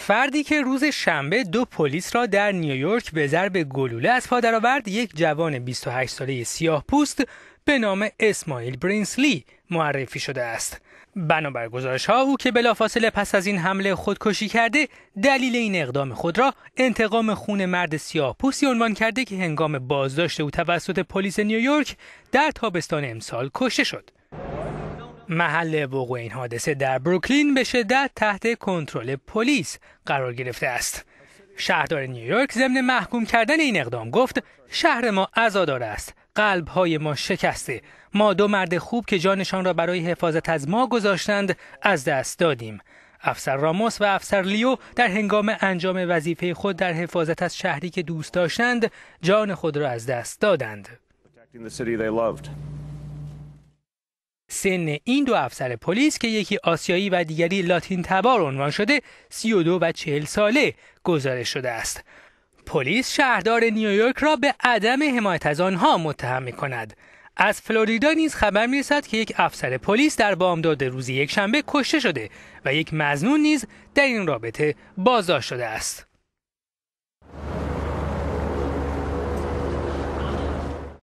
فردی که روز شنبه دو پلیس را در نیویورک به ضرب گلوله از پا درآورد یک جوان 28 ساله سیاه پوست به نام اسماعیل برینسلی معرفی شده است بنابر گزارش ها او که بلافاصله پس از این حمله خودکشی کرده دلیل این اقدام خود را انتقام خون مرد سیاه پوستی عنوان کرده که هنگام بازداشت او توسط پلیس نیویورک در تابستان امسال کشته شد محل وقوع این حادثه در بروکلین به شدت تحت کنترل پلیس قرار گرفته است. شهردار نیویورک ضمن محکوم کردن این اقدام گفت شهر ما عزادار است قلب های ما شکسته ما دو مرد خوب که جانشان را برای حفاظت از ما گذاشتند از دست دادیم افسر راموس و افسر لیو در هنگام انجام وظیفه خود در حفاظت از شهری که دوست داشتند جان خود را از دست دادند سن این دو افسر پلیس که یکی آسیایی و دیگری لاتین تبار عنوان شده 32 و 40 ساله گزارش شده است. پلیس شهردار نیویورک را به عدم حمایت از آنها متهم می کند. از فلوریدا نیز خبر میرسد که یک افسر پلیس در بامداد روز شنبه کشته شده و یک مزنون نیز در این رابطه بازداشت شده است.